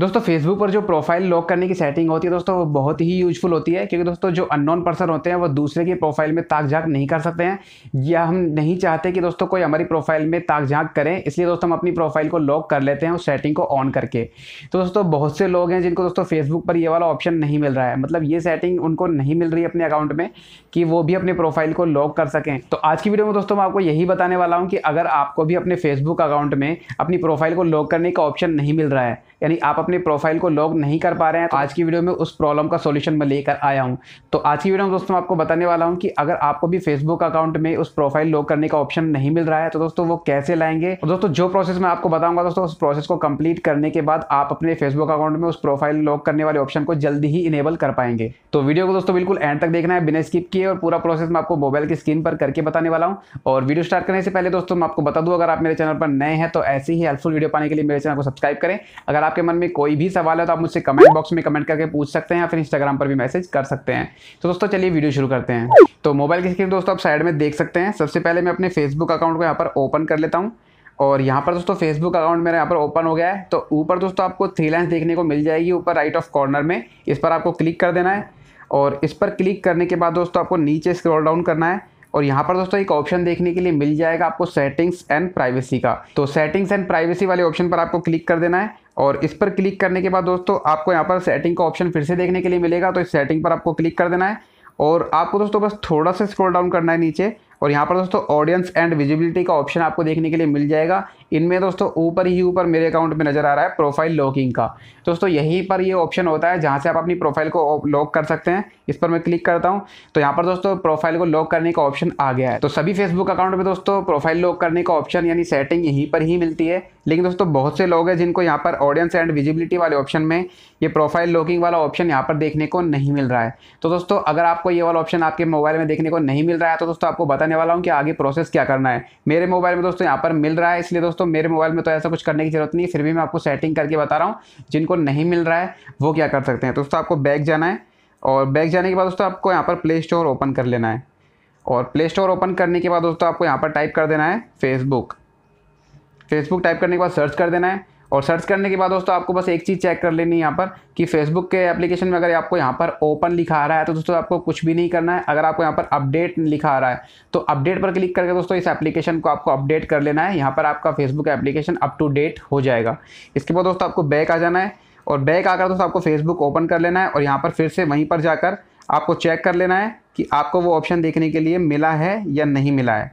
दोस्तों फेसबुक पर जो प्रोफाइल लॉक करने की सेटिंग होती है दोस्तों वो बहुत ही यूजफुल होती है क्योंकि दोस्तों जो अननोन पर्सन होते हैं वो दूसरे की प्रोफाइल में ताक झाक नहीं कर सकते हैं या हम नहीं चाहते कि दोस्तों कोई हमारी प्रोफाइल में ताक झाक करें इसलिए दोस्तों हम अपनी प्रोफाइल को लॉक कर लेते हैं उस सेटिंग को ऑन करके तो दोस्तों बहुत से लोग हैं जिनको दोस्तों फेसबुक पर ये वाला ऑप्शन नहीं मिल रहा है मतलब ये सेटिंग उनको नहीं मिल रही है अपने अकाउंट में कि वो भी अपने प्रोफाइल को लॉक कर सकें तो आज की वीडियो में दोस्तों मैं आपको यही बताने वाला हूँ कि अगर आपको भी अपने फेसबुक अकाउंट में अपनी प्रोफाइल को लॉक करने का ऑप्शन नहीं मिल रहा है यानी आप अपने प्रोफाइल को लॉग नहीं कर पा रहे हैं तो आज की वीडियो में उस प्रॉब्लम का सोल्यूशन मैं लेकर आया हूँ तो आज की वीडियो में दोस्तों आपको बताने वाला हूँ कि अगर आपको भी फेसबुक अकाउंट में उस प्रोफाइल लॉग करने का ऑप्शन नहीं मिल रहा है तो दोस्तों वो कैसे लाएंगे और दोस्तों जो प्रोसेस मैं आपको बताऊंगा दोस्तों उस प्रोसेस को कंप्लीट करने के बाद आप अपने फेसबुक अकाउंट में उस प्रोफाइल लॉक करने वाले ऑप्शन को जल्दी ही इनेबल कर पाएंगे तो वीडियो को दोस्तों बिल्कुल एंड तक देखना है बिना स्किप किए और पूरा प्रोसेस मैं आपको मोबाइल की स्क्रीन पर करके बताने वाला हूँ और वीडियो स्टार्ट करने से पहले दोस्तों मैं आपको बता दूँ अगर आप मेरे चैनल पर नए हैं तो ऐसे ही हेल्पफुल वीडियो पाने के लिए मेरे चैनल को सब्सक्राइब करें अगर आप आपके मन में कोई भी सवाल है तो आप मुझसे कमेंट बॉक्स में कमेंट करके पूछ सकते हैं या फिर इंस्टाग्राम पर भी मैसेज कर सकते हैं तो दोस्तों चलिए वीडियो शुरू करते हैं तो मोबाइल की स्क्रीन दोस्तों आप साइड में देख सकते हैं सबसे पहले मैं अपने फेसबुक अकाउंट को यहाँ पर ओपन कर लेता हूँ और यहाँ पर दोस्तों फेसबुक अकाउंट मेरा यहाँ पर ओपन हो गया है तो ऊपर दोस्तों आपको थ्री लाइन देखने को मिल जाएगी ऊपर राइट ऑफ कॉर्नर में इस पर आपको क्लिक कर देना है और इस पर क्लिक करने के बाद दोस्तों आपको नीचे स्क्रॉल डाउन करना है और यहाँ पर दोस्तों एक ऑप्शन देखने के लिए मिल जाएगा आपको सेटिंग्स एंड प्राइवेसी का तो सेटिंग्स एंड प्राइवेसी वाले ऑप्शन पर आपको क्लिक कर देना है और इस पर क्लिक करने के बाद दोस्तों आपको यहाँ पर सेटिंग का ऑप्शन फिर से देखने के लिए मिलेगा तो इस सेटिंग पर आपको क्लिक कर देना है और आपको दोस्तों बस थोड़ा सा स्क्रॉल डाउन करना है नीचे और यहाँ पर दोस्तों ऑडियंस एंड विजिबिलिटी का ऑप्शन आपको देखने के लिए मिल जाएगा इनमें दोस्तों ऊपर ही ऊपर मेरे अकाउंट में नज़र आ रहा है प्रोफाइल लॉकिंग का दोस्तों यहीं पर ये ऑप्शन होता है जहाँ से आप अपनी प्रोफाइल को लॉक कर सकते हैं इस पर मैं क्लिक करता हूँ तो यहाँ पर दोस्तों प्रोफाइल को लॉक करने का ऑप्शन आ गया है तो सभी फेसबुक अकाउंट में दोस्तों प्रोफाइल लॉक करने का ऑप्शन यानी सेटिंग यहीं पर ही मिलती है लेकिन दोस्तों बहुत से लोग हैं जिनको यहाँ पर ऑडियंस एंड विजिबिलिटी वाले ऑप्शन में ये प्रोफाइल लॉकिंग वाला ऑप्शन यहाँ पर देखने को नहीं मिल रहा है तो दोस्तों अगर आपको ये वाला ऑप्शन आपके मोबाइल में देखने को नहीं मिल रहा है तो दोस्तों आपको बताने बताने वाला हूँ कि आगे प्रोसेस क्या करना है मेरे मोबाइल में दोस्तों यहाँ पर मिल रहा है इसलिए दोस्तों मेरे मोबाइल में तो ऐसा कुछ करने की ज़रूरत नहीं है फिर भी मैं आपको सेटिंग करके बता रहा हूँ जिनको नहीं मिल रहा है वो क्या कर सकते हैं दोस्तों आपको बैग जाना है और बैग जाने के बाद दोस्तों आपको यहाँ पर प्ले स्टोर ओपन कर लेना है और प्ले स्टोर ओपन करने के बाद दोस्तों आपको यहाँ पर टाइप कर देना है फेसबुक फेसबुक टाइप करने के बाद सर्च कर देना है और सर्च करने के बाद दोस्तों आपको बस एक चीज़ चेक कर लेनी है यहाँ पर कि फेसबुक के एप्लीकेशन में अगर आपको यहाँ पर ओपन लिखा आ रहा है तो दोस्तों आपको कुछ भी नहीं करना है अगर आपको यहाँ पर अपडेट लिखा आ रहा है तो अपडेट पर क्लिक करके दोस्तों इस एप्लीकेशन को आपको अपडेट कर लेना है यहाँ पर आपका Facebook application up to date हो जाएगा इसके बाद दोस्तों आपको बैक आ जाना है और बैक आकर दोस्तों आपको फेसबुक ओपन कर लेना है और यहाँ पर फिर से वहीं पर जाकर आपको चेक कर लेना है कि आपको वो ऑप्शन देखने के लिए मिला है या नहीं मिला है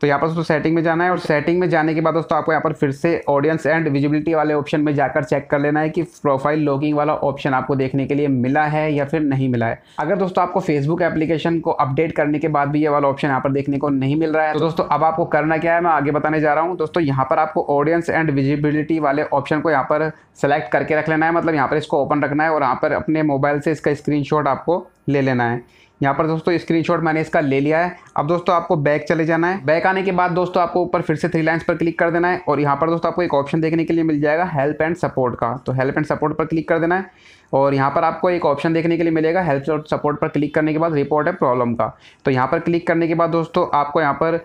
तो यहाँ पर दोस्तों सेटिंग में जाना है और सेटिंग में जाने के बाद दोस्तों आपको यहाँ पर फिर से ऑडियंस एंड विजिबिलिटी वाले ऑप्शन में जाकर चेक कर लेना है कि प्रोफाइल लॉगिंग वाला ऑप्शन आपको देखने के लिए मिला है या फिर नहीं मिला है अगर दोस्तों आपको फेसबुक एप्लीकेशन को अपडेट करने के बाद भी ये वाला ऑप्शन यहाँ पर देखने को नहीं मिल रहा है तो दोस्तों अब आपको करना क्या है मैं आगे बताने जा रहा हूँ दोस्तों यहाँ पर आपको ऑडियंस एंड विजिबिलिटी वाले ऑप्शन को यहाँ पर सेलेक्ट करके रख लेना है मतलब यहाँ पर इसको ओपन रखना है और यहाँ पर अपने मोबाइल से इसका स्क्रीन आपको ले लेना है यहाँ पर दोस्तों स्क्रीनशॉट मैंने इसका ले लिया है अब दोस्तों आपको बैक चले जाना है बैक आने के बाद दोस्तों आपको ऊपर फिर से थ्री लाइंस पर क्लिक कर देना है और यहाँ पर दोस्तों आपको एक ऑप्शन देखने के लिए मिल जाएगा हेल्प एंड सपोर्ट का तो हेल्प एंड सपोर्ट पर क्लिक कर देना है और यहाँ पर आपको एक ऑप्शन देखने के लिए मिलेगा हेल्प और सपोर्ट पर क्लिक करने के बाद रिपोर्ट है प्रॉब्लम का तो यहाँ पर क्लिक करने के बाद दोस्तों आपको यहाँ पर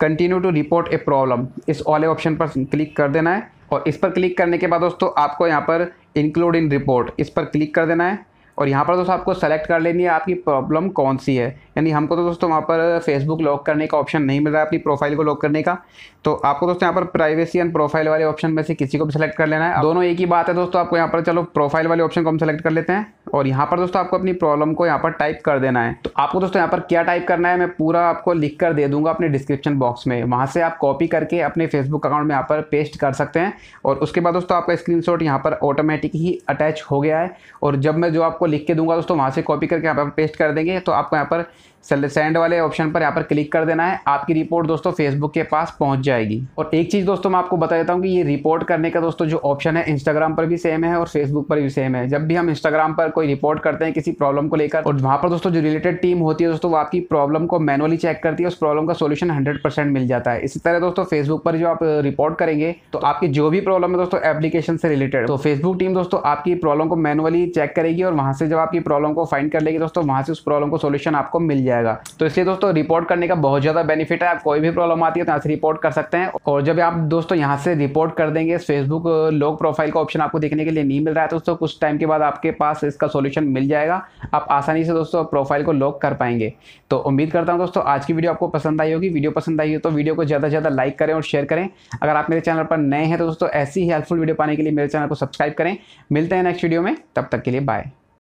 continue to report a problem इस वाले ऑप्शन पर क्लिक कर देना है और इस पर क्लिक करने के बाद दोस्तों आपको यहाँ पर इंक्लूड इन रिपोर्ट इस पर क्लिक कर देना है और यहाँ पर दोस्तों आपको सेलेक्ट कर लेनी है आपकी प्रॉब्लम कौन सी है यानी हमको तो दोस्तों वहाँ पर फेसबुक लॉक करने का ऑप्शन नहीं मिल रहा है अपनी प्रोफाइल को लॉक करने का तो आपको दोस्तों यहाँ पर प्राइवेसी एंड प्रोफाइल वाले ऑप्शन में से किसी को भी सेलेक्ट कर लेना है दोनों एक ही बात है दोस्तों आपको यहाँ पर चलो प्रोफाइल वाले ऑप्शन को हम सेलेक्ट कर लेते हैं और यहाँ पर दोस्तों आपको अपनी प्रॉब्लम को यहाँ पर टाइप कर देना है तो आपको दोस्तों यहाँ पर क्या टाइप करना है मैं पूरा आपको लिख कर दे दूंगा अपने डिस्क्रिप्शन बॉक्स में वहाँ से आप कॉपी करके अपने फेसबुक अकाउंट में यहाँ पर पेस्ट कर सकते हैं और उसके बाद दोस्तों आपका स्क्रीन शॉट यहाँ पर ऑटोमेटिक ही अटैच हो गया है और जब मैं जो आपको लिख के दूंगा दोस्तों वहाँ से कॉपी करके यहाँ पर पेस्ट कर देंगे तो आपको यहाँ पर सेंड वाले ऑप्शन पर यहाँ पर क्लिक कर देना है आपकी रिपोर्ट दोस्तों फेसबुक के पास पहुँच जाएगी और एक चीज़ दोस्तों मैं आपको बता देता हूँ कि ये रिपोर्ट करने का दोस्तों जो ऑप्शन है इंस्टाग्राम पर भी सेम है और फेसबुक पर भी सेम है जब भी हम इंस्टाग्राम पर कोई रिपोर्ट करते हैं किसी प्रॉब्लम को लेकर और वहाँ पर दोस्तों जो रिलेटेड टीम होती है दोस्तों वो आपकी प्रॉब्लम को मैनुअली चेक करती है उस प्रॉब्लम का सोल्यूशन हंड्रेड मिल जाता है इसी तरह दोस्तों फेसबुक पर जो आप रिपोर्ट करेंगे तो आपकी जो भी प्रॉब्लम है दोस्तों एप्लीकेशन से रिलेटेड तो फेसबुक टीम दोस्तों आपकी प्रॉब्लम को मैनुअली चेक करेगी और वहाँ से जब आपकी प्रॉब्लम को फाइंड कर लेगी दोस्तों वहाँ से उस प्रॉब्लम को सोल्यूशन आपको मिल जाएगा तो इसलिए दोस्तों रिपोर्ट करने का बहुत ज़्यादा बेनिफिट है आप कोई भी प्रॉब्लम आती है तो यहाँ से रिपोर्ट कर सकते हैं और जब आप दोस्तों यहाँ से रिपोर्ट कर देंगे फेसबुक लोग प्रोफाइल का ऑप्शन आपको देखने के लिए नहीं मिल रहा है तो दोस्तों कुछ टाइम के बाद आपके पास इसका सॉल्यूशन मिल जाएगा आप आसानी से दोस्तों प्रोफाइल को लॉक कर पाएंगे तो उम्मीद करता हूँ दोस्तों आज की वीडियो आपको पसंद आई होगी वीडियो पसंद आई हो तो वीडियो को ज़्यादा से ज़्यादा लाइक करें और शेयर करें अगर आप मेरे चैनल पर नए हैं तो दोस्तों ऐसी ही हेल्पफुल वीडियो पाने के लिए मेरे चैनल को सब्सक्राइब करें मिलते हैं नेक्स्ट वीडियो में तब तक के लिए बाय